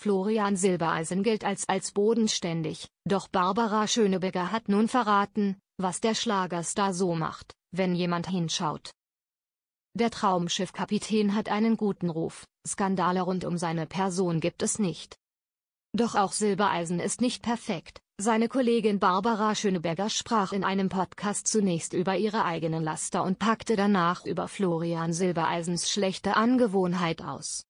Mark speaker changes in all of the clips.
Speaker 1: Florian Silbereisen gilt als als bodenständig, doch Barbara Schöneberger hat nun verraten, was der Schlagerstar so macht, wenn jemand hinschaut. Der Traumschiffkapitän hat einen guten Ruf, Skandale rund um seine Person gibt es nicht. Doch auch Silbereisen ist nicht perfekt. Seine Kollegin Barbara Schöneberger sprach in einem Podcast zunächst über ihre eigenen Laster und packte danach über Florian Silbereisens schlechte Angewohnheit aus.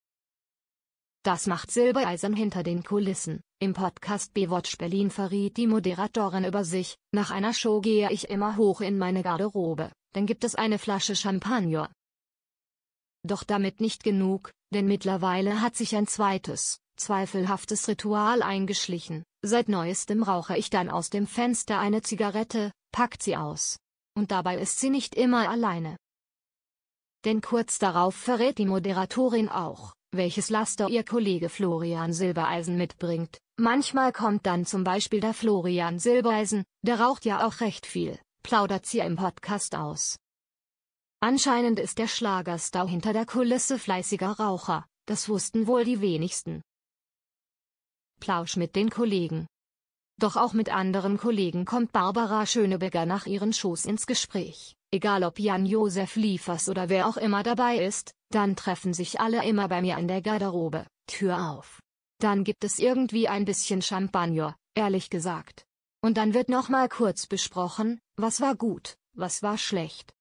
Speaker 1: Das macht Silbereisen hinter den Kulissen. Im Podcast B-Watch Berlin verriet die Moderatorin über sich, nach einer Show gehe ich immer hoch in meine Garderobe, dann gibt es eine Flasche Champagner. Doch damit nicht genug, denn mittlerweile hat sich ein zweites, zweifelhaftes Ritual eingeschlichen. Seit neuestem rauche ich dann aus dem Fenster eine Zigarette, packt sie aus. Und dabei ist sie nicht immer alleine. Denn kurz darauf verrät die Moderatorin auch, welches Laster ihr Kollege Florian Silbereisen mitbringt. Manchmal kommt dann zum Beispiel der Florian Silbereisen, der raucht ja auch recht viel, plaudert sie im Podcast aus. Anscheinend ist der Schlagerstar hinter der Kulisse fleißiger Raucher, das wussten wohl die wenigsten. Plausch mit den Kollegen. Doch auch mit anderen Kollegen kommt Barbara Schöneberger nach ihren Schoß ins Gespräch egal ob Jan-Josef Liefers oder wer auch immer dabei ist, dann treffen sich alle immer bei mir in der Garderobe, Tür auf. Dann gibt es irgendwie ein bisschen Champagner, ehrlich gesagt. Und dann wird nochmal kurz besprochen, was war gut, was war schlecht,